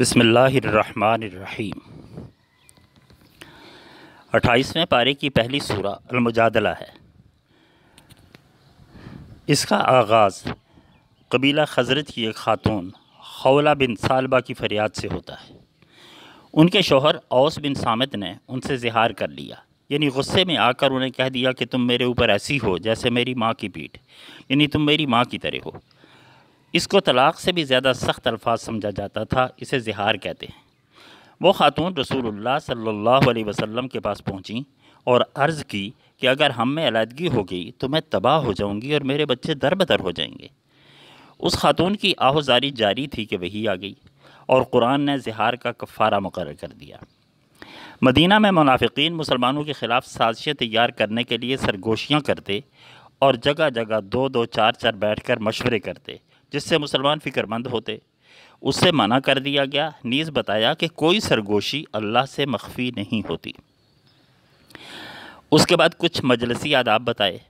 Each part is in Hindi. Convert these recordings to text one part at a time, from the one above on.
बसमीम अट्ठाईसवें पारे की पहली सूरा अलमुजादला है इसका आगाज़ कबीला हजरत की एक ख़ातून खौला बिन सालबा की फ़रियाद से होता है उनके शोहर औस बिन सामित ने उनसे जहार कर लिया यानी गुस्से में आकर उन्हें कह दिया कि तुम मेरे ऊपर ऐसी हो जैसे मेरी माँ की पीठ यानी तुम मेरी माँ की तरह हो इसको तलाक़ से भी ज़्यादा सख्त अल्फाज समझा जाता था इसे जिहार कहते हैं वो ख़ातून रसूलुल्लाह सल्लल्लाहु अलैहि वसल्लम के पास पहुँची और अर्ज़ की कि अगर हम में अलीदगी हो गई तो मैं तबाह हो जाऊँगी और मेरे बच्चे दर बदर हो जाएंगे उस खातून की आहोजारी जारी थी कि वही आ गई और कुरान ने जहार का कफ़ारा मुकर कर दिया मदीना में मुनाफिकीन मुसलमानों के ख़िलाफ़ साजिशें तैयार करने के लिए सरगोशियाँ करते और जगह जगह दो दो चार चार बैठ कर मशवरे करते जिससे मुसलमान फ़िक्रमंद होते उससे मना कर दिया गया नीज़ बताया कि कोई सरगोशी अल्लाह से मख्फी नहीं होती उसके बाद कुछ मजलसी आदाब बताए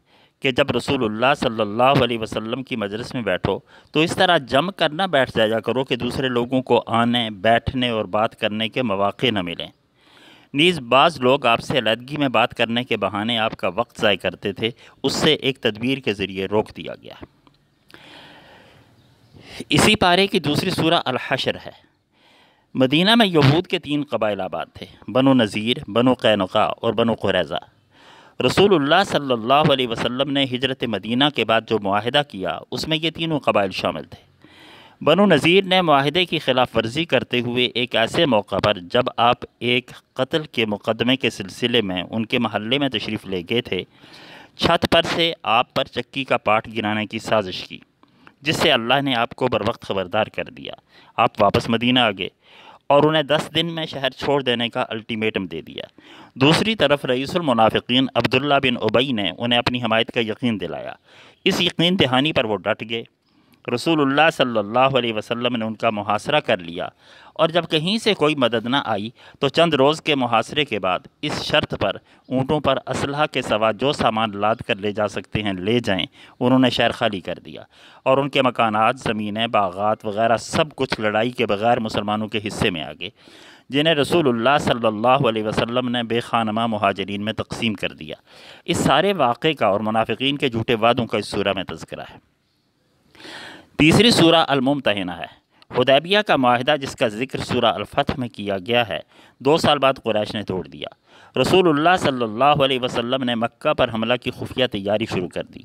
कि जब रसूलुल्लाह सल्लल्लाहु अलैहि वसल्लम की मजलिस में बैठो तो इस तरह जम करना बैठ जाया करो कि दूसरे लोगों को आने बैठने और बात करने के मौाक़े न मिलें नीज़ बाज़ लोग आपसे अलहदगी में बात करने के बहाने आपका वक्त ज़ाय करते थे उससे एक तदबीर के ज़रिए रोक दिया गया इसी पारे की दूसरी सूर अलहशर है मदीना में यहूद के तीन कबाइल आबाद थे बनो नज़ीर बनो कैनका और बनो कुरैज़ा रसूलुल्लाह सल्लल्लाहु अलैहि वसल्लम ने हजरत मदीना के बाद जो माहिदा किया उसमें ये तीनों कबाइल शामिल थे बनो नज़ीर ने माहदे की खिलाफ वर्जी करते हुए एक ऐसे मौका पर जब आप एक कत्ल के मुकदमे के सिलसिले में उनके महल्ले में तशरीफ़ ले गए थे छत पर से आप पर चक्की का पाठ गिराने की साजिश की जिससे अल्लाह ने आपको बर वक्त ख़बरदार कर दिया आप वापस मदीना आ गए और उन्हें दस दिन में शहर छोड़ देने का अल्टीमेटम दे दिया दूसरी तरफ रईसमनाफ़िन अब्दुल्ला बिन उबई ने उन्हें अपनी हमायत का यकीन दिलाया इस यकीन दहानी पर वो डट गए रसूलुल्लाह सल्लल्लाहु अलैहि वसल्लम ने उनका मुहासरा कर लिया और जब कहीं से कोई मदद ना आई तो चंद रोज़ के मुहासरे के बाद इस शर्त पर ऊँटों पर असलहा के सवा जो सामान लाद कर ले जा सकते हैं ले जाएं उन्होंने शहर खाली कर दिया और उनके मकानात ज़मीनें बागात वगैरह सब कुछ लड़ाई के बगैर मुसलमानों के हिस्से में आ गए जिन्हें रसूलुल्लाह सल्लल्लाहु अलैहि वसल्लम ने बेखानमा महाजरीन में तकसीम कर दिया इस सारे वाक़े का और मुनाफिक के झूठे वादों का इस सूर में तस्करा है तीसरी सूरा अलमुमतना है हदैबिया का माहिदा जिसका जिक्र सूरा अलफ़त में किया गया है दो साल बाद क्रैश ने तोड़ दिया रसूलुल्लाह सल्लल्लाहु अलैहि वसल्लम ने मक्का पर हमला की खुफिया तैयारी शुरू कर दी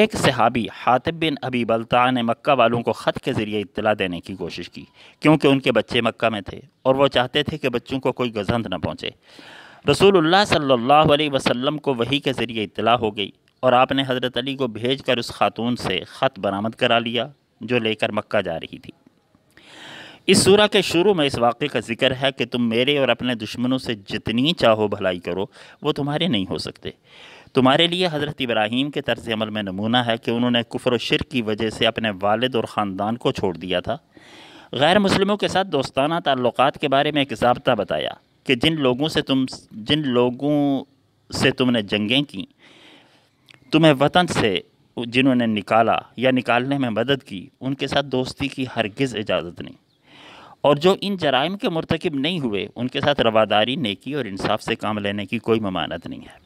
एक सहाबी हातिब बिन अबी बल्ता ने मक्का वालों को ख़त के ज़रिए इतला देने की कोशिश की क्योंकि उनके बच्चे मक्का में थे और वह चाहते थे कि बच्चों को कोई गजंद न पहुँचे रसूल सल्ला वसलम को वही के ज़रिए इतला हो गई और आपने हज़रत अली को भेज कर उस खातून से ख़त बरामद करा लिया जो लेकर मक्का जा रही थी इस सूरह के शुरू में इस वाक़े का जिक्र है कि तुम मेरे और अपने दुश्मनों से जितनी चाहो भलाई करो वो तुम्हारे नहीं हो सकते तुम्हारे लिए हज़रत इब्राहीम के तर्ज अमल में नमूना है कि उन्होंने कुफर शिर की वजह से अपने वालद और ख़ानदान को छोड़ दिया था गैर मुस्लिमों के साथ दोस्ताना ताल्लुक़ के बारे में एक जबता बताया कि जिन लोगों से तुम जिन लोगों से तुमने जंगें की तुम्हें वतन से जिन्होंने निकाला या निकालने में मदद की उनके साथ दोस्ती की हरगिज़ इजाज़त नहीं और जो इन जराइम के मरतकब नहीं हुए उनके साथ रवादारी नेकी और इंसाफ से काम लेने की कोई ममानत नहीं है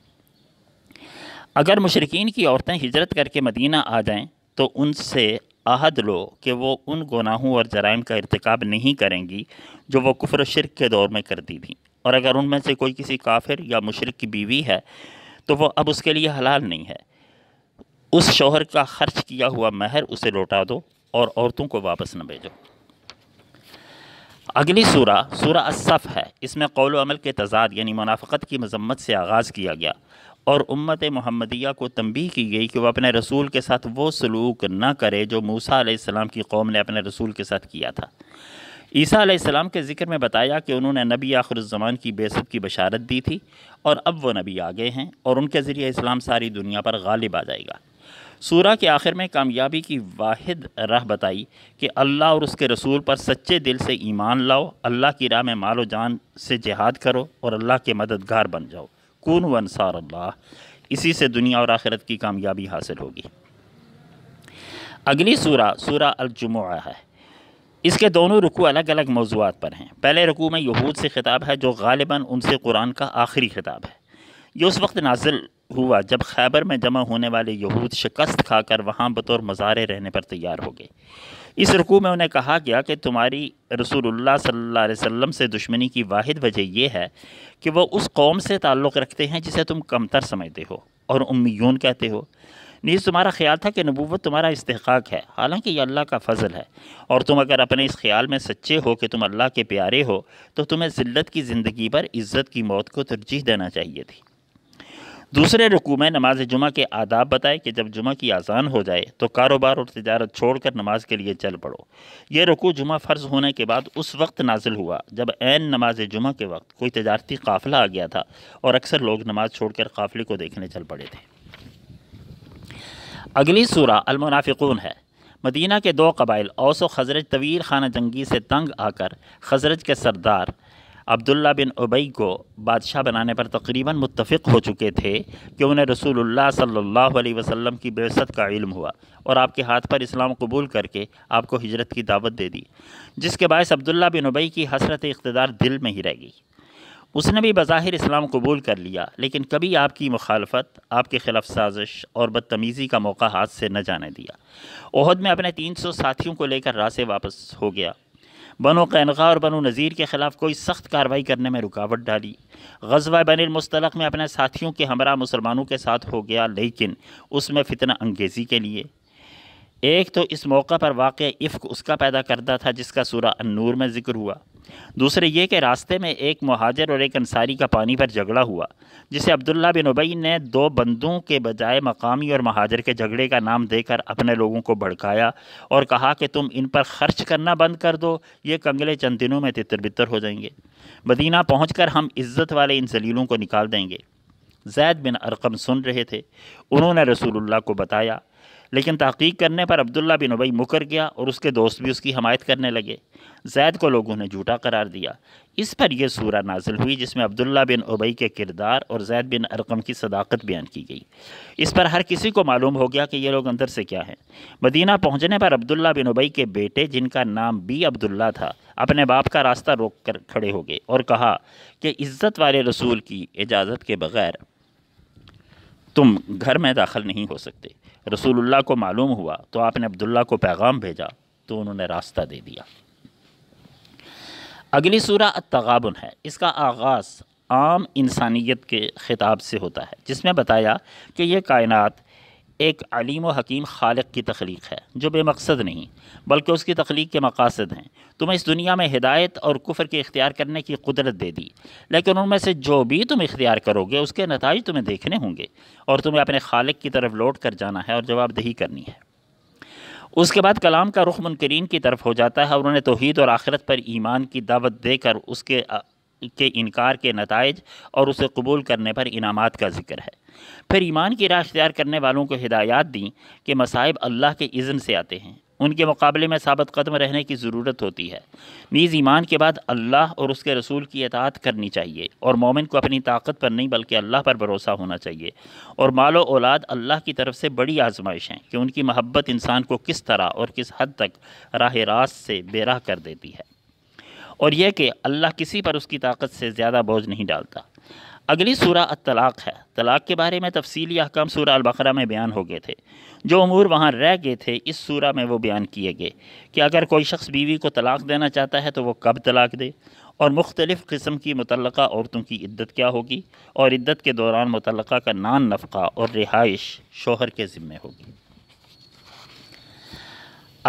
अगर मशरकिन की औरतें हिजरत करके मदीना आ जाएँ तो उनसे आहद लो कि वो उन गुनाहों और जराइम का इरतकब नहीं करेंगी जो वो कुफर शिरक के दौर में करती थी और अगर उनमें से कोई किसी काफिर या मुशरक की बीवी है तो वह अब उसके लिए हलाल नहीं है उस शोहर का खर्च किया हुआ महर उसे लौटा दो और औरतों को वापस न भेजो अगली सूरा सूरा असफ़ है इसमें कौल अमल के तजाद यानी मुनाफ़त की मजम्मत से आगाज़ किया गया और उम्मत महमदिया को तंबी की गई कि वह अपने रसूल के साथ वो सलूक न करे जो मूसा आसमाम की कौम ने अपने रसूल के साथ किया था ईसा आसमाम के ज़िक्र में बताया कि उन्होंने नबी आखरज़मान की बेसब की बशारत दी थी और अब वो नबी आ गए हैं और उनके ज़रिए इस्लाम सारी दुनिया पर गालिब आ जाएगा सूर के आखिर में कामयाबी की वाद राह बताई कि अल्लाह और उसके रसूल पर सच्चे दिल से ईमान लाओ अल्लाह की राह में मालो जान से जिहाद करो और अल्लाह के मददगार बन जाओ कौन व अनसार अल्लाह इसी से दुनिया और आखिरत की कामयाबी हासिल होगी अगली सूर सूर अलजुम है इसके दोनों रुकू अलग अलग मौजूद पर हैं पहले रुकू में यहूद से खिताब है जो गालिबा उनसे कुरान का आखिरी खिताब है ये उस वक्त नाजिल हुआ जब खैबर में जमा होने वाले यहूद शिकस्त खाकर वहाँ बतौर मज़ारे रहने पर तैयार हो गए इस रुकू में उन्हें कहा गया कि तुम्हारी रसूलुल्लाह सल्लल्लाहु अलैहि वसल्लम से दुश्मनी की वाहिद वजह यह है कि वह उस कौम से ताल्लुक़ रखते हैं जिसे तुम कमतर समझते हो और उम्मीयून कहते हो नीज़ तुम्हारा ख्याल था कि नबूवत तुम्हारा इस्तेहकाक है हालांकि यह अल्लाह का फजल है और तुम अगर अपने इस ख्याल में सच्चे हो कि तुम अल्लाह के प्यारे हो तो तुम्हें ज़िल्त की ज़िंदगी पर इज़्ज़त की मौत को तरजीह देना चाहिए थी दूसरे रुकू में नमाज जुमा के आदाब बताए कि जब जुमा की आज़ान हो जाए तो कारोबार और तजारत छोड़कर नमाज के लिए चल पड़ो ये रुकू जुमा फ़र्ज होने के बाद उस वक्त नाजिल हुआ जब एन नमाज जुमा के वक्त कोई तजारती काफ़िला आ गया था और अक्सर लोग नमाज छोड़ कर काफ़िले को देखने चल पड़े थे अगली सूरा अलमुनाफिकून है मदीना के दो कबाइल औस व खजरज तवीर खाना जंगी से तंग आकर खजरज के सरदार अब्दुल्ला बिन उबई को बादशाह बनाने पर तकरीबन मुतफ़ हो चुके थे कि उन्हें रसूलुल्लाह सल्लल्लाहु अलैहि वसल्लम की बेसत का इल्म हुआ और आपके हाथ पर इस्लाम कबूल करके आपको हिजरत की दावत दे दी जिसके बायस अब्दुल्ला बिन उबई की हसरत इकतदार दिल में ही रह गई उसने भी बज़ाहिर इस्लाम कबूल कर लिया लेकिन कभी आपकी मुखालफत आपके खिलाफ साजिश और बदतमीज़ी का मौका हाथ से न जाने दिया ओहद में अपने 300 साथियों को लेकर राह वापस हो गया बनो कैनखा और बनो नज़ीर के ख़िलाफ़ कोई सख्त कार्रवाई करने में रुकावट डाली गजवा बन मुस्तलक में अपने साथियों के हमरा मुसलमानों के साथ हो गया लेकिन उसमें फितना अंगेज़ी के लिए एक तो इस मौका पर वाक़ इफ़ उसका पैदा करता था जिसका सूरा अनूर में ज़िक्र हुआ दूसरे ये कि रास्ते में एक महाजर और एक अंसारी का पानी पर झगड़ा हुआ जिसे अब्दुल्ला बिन उबई ने दो बंदों के बजाय मकामी और महाजर के झगड़े का नाम देकर अपने लोगों को भड़काया और कहा कि तुम इन पर खर्च करना बंद कर दो ये कंगले चंद दिनों में तितर बितर हो जाएंगे मदीना पहुँच हम इज़्ज़त वाले इन जलीलों को निकाल देंगे जैद बिन अरकम सुन रहे थे उन्होंने रसूलुल्लाह को बताया लेकिन तहकीक करने पर अब्दुल्ला बिन उबई मुकर गया और उसके दोस्त भी उसकी हमायत करने लगे जैद को लोगों ने झूठा करार दिया इस पर यह सूरा नाजिल हुई जिसमें अब्दुल्ला बिन उबई के किरदार और जैद बिन अरकम की सदाकत बयान की गई इस पर हर किसी को मालूम हो गया कि ये लोग अंदर से क्या हैं मदीना पहुँचने पर अब्दुल्ला बिन उबई के बेटे जिनका नाम बी अब्दुल्ला था अपने बाप का रास्ता रोक कर खड़े हो गए और कहा कि इज़्ज़त वाले रसूल की इजाज़त के बगैर तुम घर में दाखिल नहीं हो सकते रसूलुल्लाह को मालूम हुआ तो आपने अब्दुल्ला को पैगाम भेजा तो उन्होंने रास्ता दे दिया अगली सूरह तगाबन है इसका आगाज़ आम इंसानियत के ख़िताब से होता है जिसमें बताया कि यह कायनात एक अलीम व हकीम खालक की तख्लीक है जो बेमकसद नहीं बल्कि उसकी तख्लीक के मकासद हैं तुम्हें इस दुनिया में हिदायत और कुफर के इख्तियार करने की कुदरत दे दी लेकिन उनमें से जो भी तुम इख्तियार करोगे उसके नतज तुम्हें देखने होंगे और तुम्हें अपने खालक की तरफ लौट कर जाना है और जवाबदही करनी है उसके बाद कलाम का रुख मुनकरीन की तरफ हो जाता है और उन्हें तोहद और आखिरत पर ईमान की दावत देकर उसके के इनकार के नतज और उसे कबूल करने पर इनामात का जिक्र है फिर ईमान की राह तैयार करने वालों को हिदायत दी कि मसाइब अल्लाह के इज्न से आते हैं उनके मुकाबले में सबत कदम रहने की ज़रूरत होती है नीज़ ईमान के बाद अल्लाह और उसके रसूल की अतात करनी चाहिए और मोमिन को अपनी ताकत पर नहीं बल्कि अल्लाह पर भरोसा होना चाहिए और मालो औलाद अल्लाह की तरफ से बड़ी आजमाइश है कि उनकी महब्बत इंसान को किस तरह और किस हद तक राह रास्त से बेराह कर देती है और यह कि अल्लाह किसी पर उसकी ताकत से ज़्यादा बोझ नहीं डालता अगली सूरा तलाक़ है तलाक़ के बारे में तफसीली अहकाम सूरह अलबकरा में बयान हो गए थे जो अमूर वहाँ रह गए थे इस सूरह में वो बयान किए गए कि अगर कोई शख्स बीवी को तलाक़ देना चाहता है तो वो कब तलाक़ दे और मुख्तलिफ़ किस्म की मुतल औरतों की इद्दत क्या होगी और इद्दत के दौरान मुतल का नान नफ़ा और रिहाइश शोहर के ज़िम्मे होगी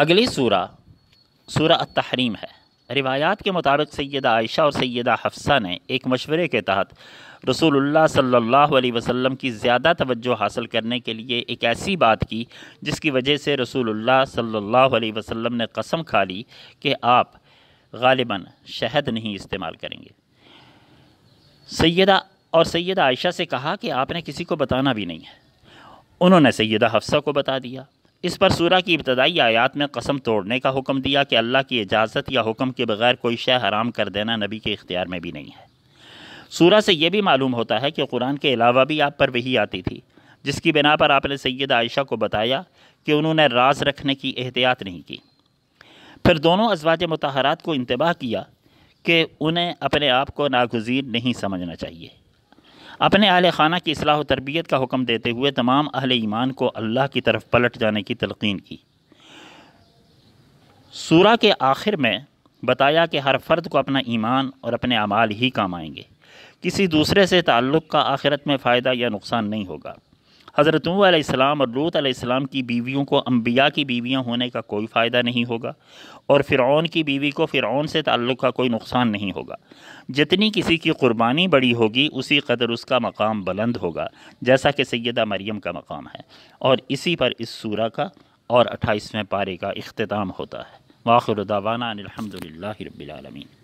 अगली सूरा सूरा तहरीम है रिवायात के मुताबिक सैदा आयशा और सैदा हफ्सा ने एक मशवरे के तहत रसूलुल्लाह सल्लल्लाहु अलैहि वसल्लम की ज़्यादा तवज्जो हासिल करने के लिए एक ऐसी बात की जिसकी वजह से रसूलुल्लाह सल्लल्लाहु अलैहि वसल्लम ने कसम खा ली कि आप गालिबा शहद नहीं इस्तेमाल करेंगे सैदा और सैद आयशा से कहा कि आपने किसी को बताना भी नहीं है उन्होंने सैदा हफ्सा को बता दिया इस पर सूरा की इब्तदाई आयात में कसम तोड़ने का हुक्म दिया कि अल्लाह की इजाज़त या हुक्म के बगैर कोई शय हराम कर देना नबी के इख्तियार में भी नहीं है सूरा से यह भी मालूम होता है कि कुरान के अलावा भी आप पर वही आती थी जिसकी बिना पर आपने सैद आयशा को बताया कि उन्होंने राज रखने की एहतियात नहीं की फिर दोनों अजवाज मतहरात को इंतबाह किया कि उन्हें अपने आप को नागजीर नहीं समझना चाहिए अपने अहल खाना की असलाह तरबियत का हुक्म देते हुए तमाम अहल ईमान को अल्लाह की तरफ पलट जाने की तलकिन की सूरा के आखिर में बताया कि हर फ़र्द को अपना ईमान और अपने अमाल ही काम आएंगे किसी दूसरे से ताल्लुक़ का आखिरत में फ़ायदा या नुकसान नहीं होगा हज़रत आसमाम और लूत आसमाम की बीवियों को अम्बिया की बीवियाँ होने का कोई फ़ायदा नहीं होगा और फ़िरौन की बीवी को फ़िरौन से ताल्लुक़ का कोई नुकसान नहीं होगा जितनी किसी की क़ुरबानी बड़ी होगी उसी कदर उसका मकाम बुलंद होगा जैसा कि सैदा मरियम का मकाम है और इसी पर इस सूर का और अट्ठाईसवें पारे का अख्ताम होता है वाखुरदावाना दावाना